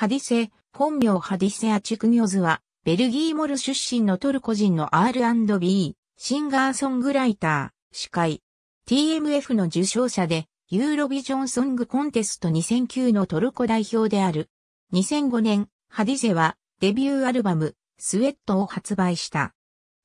ハディセ、本名ハディセ・アチュクニョズは、ベルギーモル出身のトルコ人の R&B、シンガーソングライター、司会、TMF の受賞者で、ユーロビジョンソングコンテスト2009のトルコ代表である。2005年、ハディセはデビューアルバム、スウェットを発売した。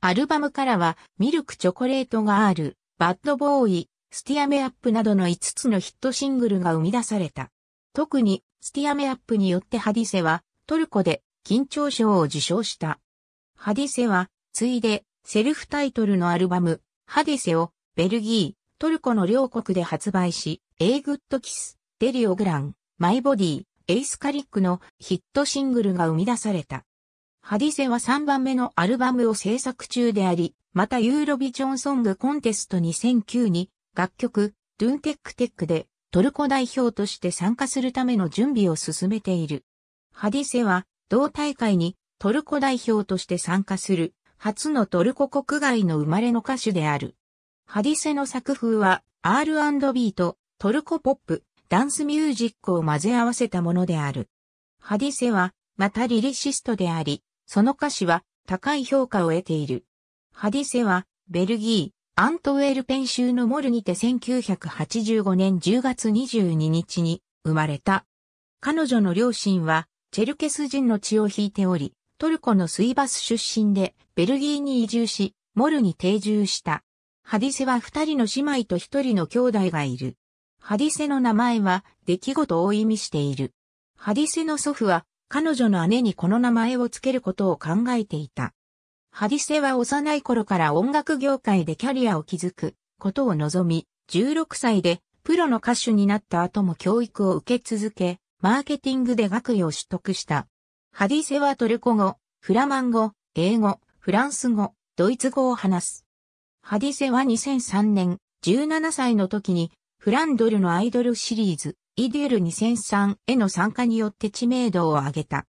アルバムからは、ミルクチョコレートがある、バッドボーイ、スティアメアップなどの5つのヒットシングルが生み出された。特に、スティアメアップによってハディセはトルコで緊張賞を受賞した。ハディセは、ついで、セルフタイトルのアルバム、ハディセを、ベルギー、トルコの両国で発売し、エイグッドキス、デリオグラン、マイボディ、エイスカリックのヒットシングルが生み出された。ハディセは3番目のアルバムを制作中であり、またユーロビジョンソングコンテスト2009に楽曲、ドゥンテックテックでトルコ代表として参加するための準備を進めている。ハディセは、同大会にトルコ代表として参加する、初のトルコ国外の生まれの歌手である。ハディセの作風は、R&B とトルコポップ、ダンスミュージックを混ぜ合わせたものである。ハディセは、またリリシストであり、その歌詞は高い評価を得ている。ハディセは、ベルギー、アントウェルペン州のモルにて1985年10月22日に生まれた。彼女の両親はチェルケス人の血を引いており、トルコのスイバス出身でベルギーに移住し、モルに定住した。ハディセは二人の姉妹と一人の兄弟がいる。ハディセの名前は出来事を意味している。ハディセの祖父は彼女の姉にこの名前を付けることを考えていた。ハディセは幼い頃から音楽業界でキャリアを築くことを望み、16歳でプロの歌手になった後も教育を受け続け、マーケティングで学位を取得した。ハディセはトルコ語、フラマン語、英語、フランス語、ドイツ語を話す。ハディセは2003年、17歳の時に、フランドルのアイドルシリーズ、イデュル2003への参加によって知名度を上げた。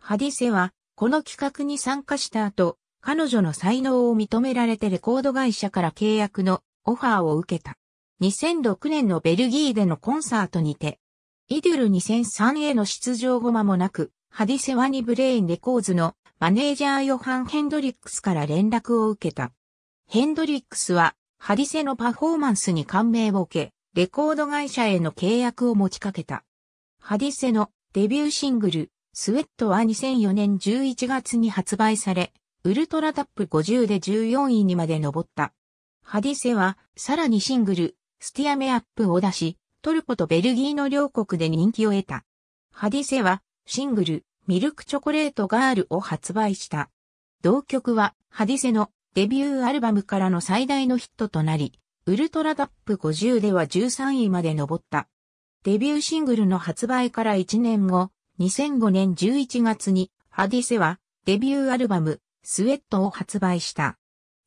ハディセは、この企画に参加した後、彼女の才能を認められてレコード会社から契約のオファーを受けた。2006年のベルギーでのコンサートにて、イデュル2003への出場後間もなく、ハディセワニブレインレコーズのマネージャーヨハン・ヘンドリックスから連絡を受けた。ヘンドリックスは、ハディセのパフォーマンスに感銘を受け、レコード会社への契約を持ちかけた。ハディセのデビューシングル、スウェットは2004年11月に発売され、ウルトラタップ50で14位にまで上った。ハディセは、さらにシングル、スティアメアップを出し、トルコとベルギーの両国で人気を得た。ハディセは、シングル、ミルクチョコレートガールを発売した。同曲は、ハディセのデビューアルバムからの最大のヒットとなり、ウルトラタップ50では13位まで上った。デビューシングルの発売から1年後、2005年11月に、ハディセは、デビューアルバム、スウェットを発売した。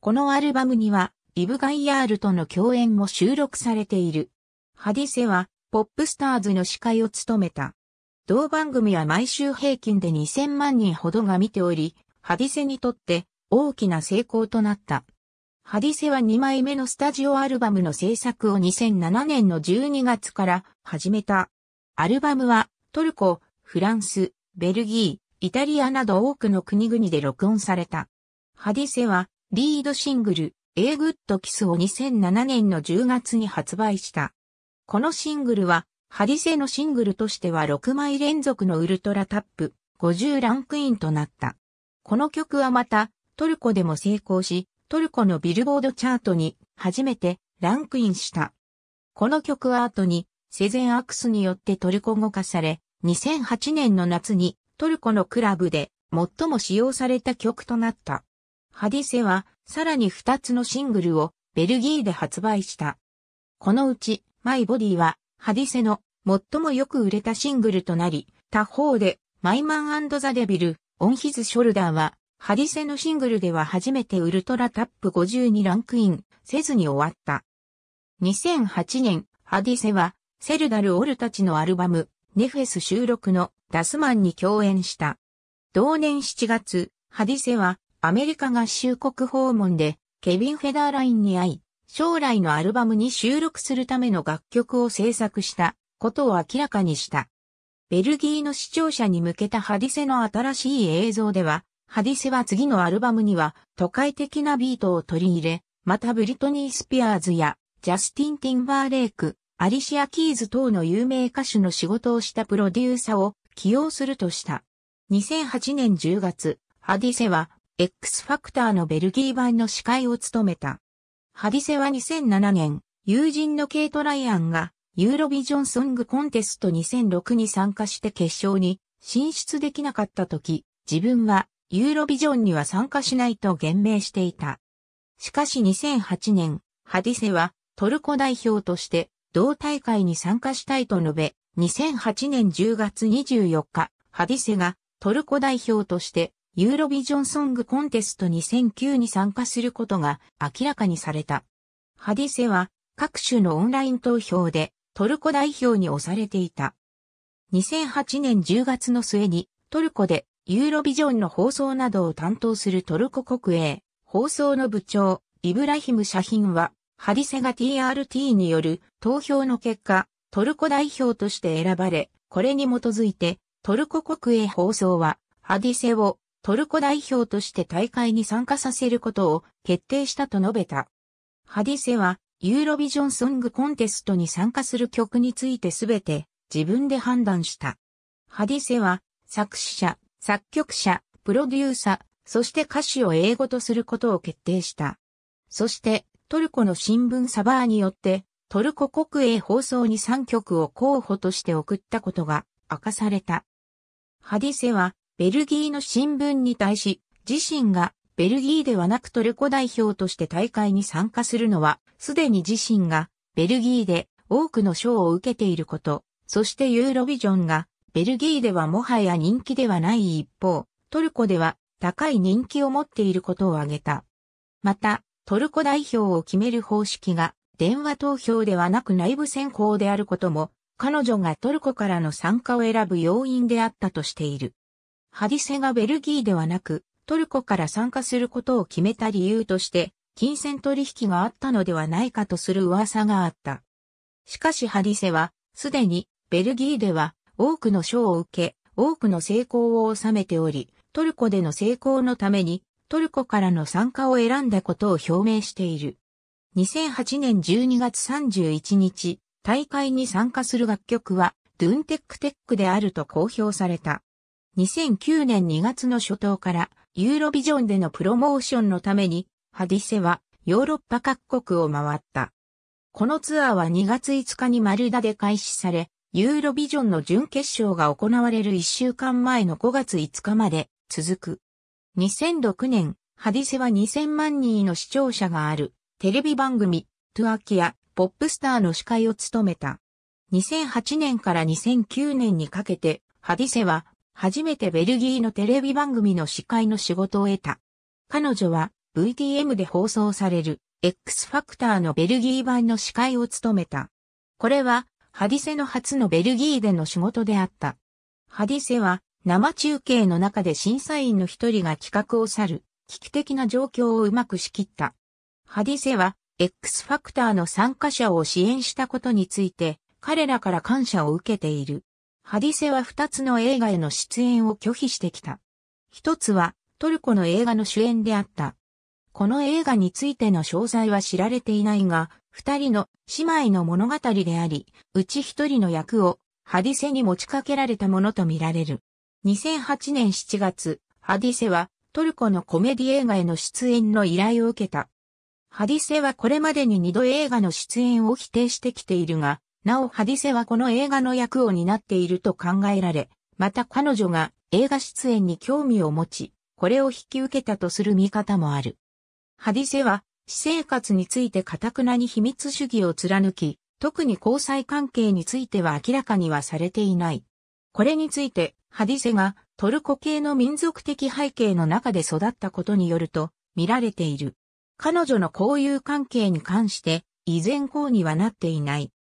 このアルバムには、リブ・ガイヤールとの共演も収録されている。ハディセは、ポップスターズの司会を務めた。同番組は毎週平均で2000万人ほどが見ており、ハディセにとって大きな成功となった。ハディセは2枚目のスタジオアルバムの制作を2007年の12月から始めた。アルバムはトルコ、フランス、ベルギー、イタリアなど多くの国々で録音された。ハディセは、リードシングル、A Good Kiss を2007年の10月に発売した。このシングルは、ハディセのシングルとしては6枚連続のウルトラタップ、50ランクインとなった。この曲はまた、トルコでも成功し、トルコのビルボードチャートに初めてランクインした。この曲は後にセゼンアクスによってトルコ語化され、2008年の夏にトルコのクラブで最も使用された曲となった。ハディセは、さらに2つのシングルをベルギーで発売した。このうち、マイボディは、ハディセの最もよく売れたシングルとなり、他方で、マイマンザ・デビル、オンヒズ・ショルダーは、ハディセのシングルでは初めてウルトラタップ50にランクインせずに終わった。2008年、ハディセは、セルダル・オルたちのアルバム、ネフェス収録のダスマンに共演した。同年7月、ハディセはアメリカ合衆国訪問でケビン・フェダーラインに会い、将来のアルバムに収録するための楽曲を制作したことを明らかにした。ベルギーの視聴者に向けたハディセの新しい映像では、ハディセは次のアルバムには都会的なビートを取り入れ、またブリトニー・スピアーズやジャスティン・ティンバーレイク、アリシア・キーズ等の有名歌手の仕事をしたプロデューサーを起用するとした。2008年10月、ハディセは X ファクターのベルギー版の司会を務めた。ハディセは2007年、友人のケイト・ライアンがユーロビジョンソングコンテスト2006に参加して決勝に進出できなかった時、自分はユーロビジョンには参加しないと言明していた。しかし2008年、ハディセはトルコ代表として同大会に参加したいと述べ、2008年10月24日、ハディセがトルコ代表としてユーロビジョンソングコンテスト2009に参加することが明らかにされた。ハディセは各種のオンライン投票でトルコ代表に押されていた。2008年10月の末にトルコでユーロビジョンの放送などを担当するトルコ国営放送の部長イブラヒム・シャヒンはハディセが TRT による投票の結果トルコ代表として選ばれ、これに基づいて、トルコ国営放送は、ハディセをトルコ代表として大会に参加させることを決定したと述べた。ハディセは、ユーロビジョンソングコンテストに参加する曲についてすべて自分で判断した。ハディセは、作詞者、作曲者、プロデューサー、そして歌詞を英語とすることを決定した。そして、トルコの新聞サバーによって、トルコ国営放送に3曲を候補として送ったことが明かされた。ハディセは、ベルギーの新聞に対し、自身がベルギーではなくトルコ代表として大会に参加するのは、すでに自身がベルギーで多くの賞を受けていること、そしてユーロビジョンがベルギーではもはや人気ではない一方、トルコでは高い人気を持っていることを挙げた。また、トルコ代表を決める方式が電話投票ではなく内部選考であることも、彼女がトルコからの参加を選ぶ要因であったとしている。ハディセがベルギーではなく、トルコから参加することを決めた理由として、金銭取引があったのではないかとする噂があった。しかしハディセは、すでに、ベルギーでは、多くの賞を受け、多くの成功を収めており、トルコでの成功のために、トルコからの参加を選んだことを表明している。2008年12月31日、大会に参加する楽曲は、ドゥンテックテックであると公表された。2009年2月の初頭から、ユーロビジョンでのプロモーションのために、ハディセは、ヨーロッパ各国を回った。このツアーは2月5日にマルダで開始され、ユーロビジョンの準決勝が行われる1週間前の5月5日まで続く。2006年、ハディセは2000万人の視聴者があるテレビ番組、トゥアキア、ポップスターの司会を務めた。2008年から2009年にかけて、ハディセは、初めてベルギーのテレビ番組の司会の仕事を得た。彼女は、VTM で放送される、X ファクターのベルギー版の司会を務めた。これは、ハディセの初のベルギーでの仕事であった。ハディセは、生中継の中で審査員の一人が企画を去る、危機的な状況をうまく仕切った。ハディセは X ファクターの参加者を支援したことについて彼らから感謝を受けている。ハディセは二つの映画への出演を拒否してきた。一つはトルコの映画の主演であった。この映画についての詳細は知られていないが、二人の姉妹の物語であり、うち一人の役をハディセに持ちかけられたものとみられる。2008年7月、ハディセはトルコのコメディ映画への出演の依頼を受けた。ハディセはこれまでに二度映画の出演を否定してきているが、なおハディセはこの映画の役を担っていると考えられ、また彼女が映画出演に興味を持ち、これを引き受けたとする見方もある。ハディセは、私生活について堅くなに秘密主義を貫き、特に交際関係については明らかにはされていない。これについて、ハディセがトルコ系の民族的背景の中で育ったことによると見られている。彼女の交友関係に関して依然こうにはなっていない。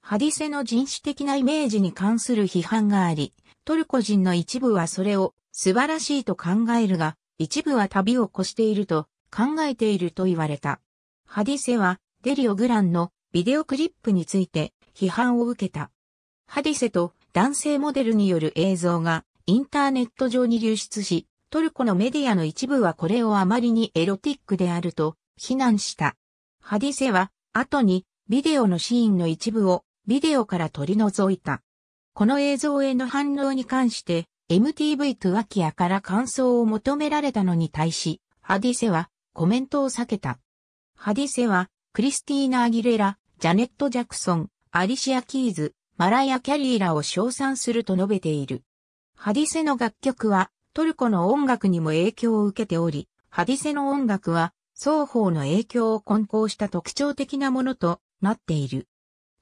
ハディセの人種的なイメージに関する批判があり、トルコ人の一部はそれを素晴らしいと考えるが、一部は旅を越していると考えていると言われた。ハディセはデリオ・グランのビデオクリップについて批判を受けた。ハディセと男性モデルによる映像がインターネット上に流出し、トルコのメディアの一部はこれをあまりにエロティックであると非難した。ハディセは、後に、ビデオのシーンの一部を、ビデオから取り除いた。この映像への反応に関して、MTV トゥワキアから感想を求められたのに対し、ハディセはコメントを避けた。ハディセは、クリスティーナ・アギレラ、ジャネット・ジャクソン、アリシア・キーズ、マライア・キャリーラを称賛すると述べている。ハディセの楽曲は、トルコの音楽にも影響を受けており、ハディセの音楽は、双方の影響を混交した特徴的なものとなっている。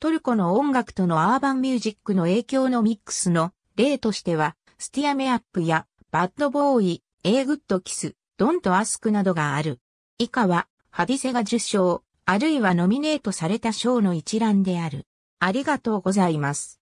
トルコの音楽とのアーバンミュージックの影響のミックスの例としては、スティアメアップやバッドボーイ、エーグッドキス、ドンとアスクなどがある。以下は、ハディセが受賞、あるいはノミネートされた賞の一覧である。ありがとうございます。